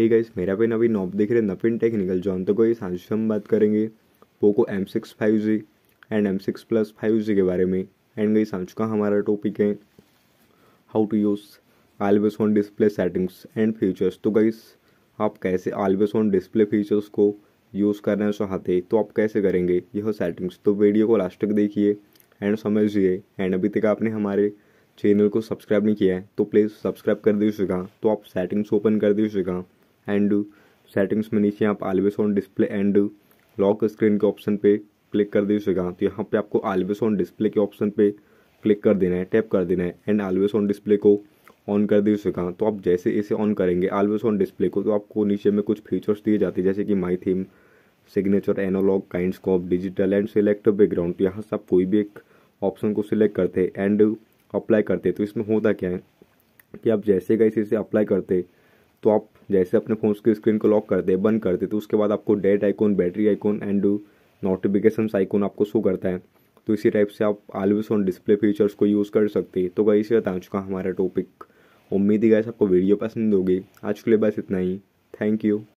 hey guys मेरा पे नवीन knob देख रहे नपिन टेक्निकल जॉन तो कोई आज हम बात करेंगे Poco M six five G and M six plus five G के बारे में एंड गई आज का हमारा टॉपिक है how to use always on display settings and features तो गाइस आप कैसे आलवेस ऑन डिस्प्ले फीचर्स को यूज़ करना चाहते तो आप कैसे करेंगे यह सेटिंग्स तो वीडियो को लास्ट तक देखिए एंड समझिए एंड अभी तक आपने हमारे चैनल को सब्सक्राइब नहीं किया है तो प्लीज़ सब्सक्राइब कर दीजिएगा तो आप सेटिंग्स ओपन कर दीजिएगा एंड सेटिंग्स में नीचे आप always on display and lock screen के ऑप्शन पे क्लिक कर दीजिएगा तो यहाँ पे आपको आलवेस ऑन डिस्प्ले के ऑप्शन पे क्लिक कर देना है टैप कर देना है एंड आलवेस ऑन डिस्प्ले को ऑन कर दीजिएगा तो आप जैसे इसे ऑन करेंगे आलवेस ऑन डिस्प्ले को तो आपको नीचे में कुछ फीचर्स दिए जाते हैं जैसे कि my theme signature analog kind scope digital and select background तो यहाँ से आप कोई भी एक ऑप्शन को सिलेक्ट करते एंड अप्लाई करते तो इसमें होता क्या है कि आप जैसे कैसे इसे अप्लाई करते तो आप जैसे अपने फ़ोन की स्क्रीन को लॉक कर दे बंद कर दे तो उसके बाद आपको date icon battery icon and notification icon आपको शो करता है तो इसी टाइप से आप आलवेज ऑन डिस्प्ले फीचर्स को यूज़ कर सकते हैं तो गई से बता चुका हमारा टॉपिक उम्मीद ही गैस आपको वीडियो पसंद होगी आज के लिए बस इतना ही थैंक यू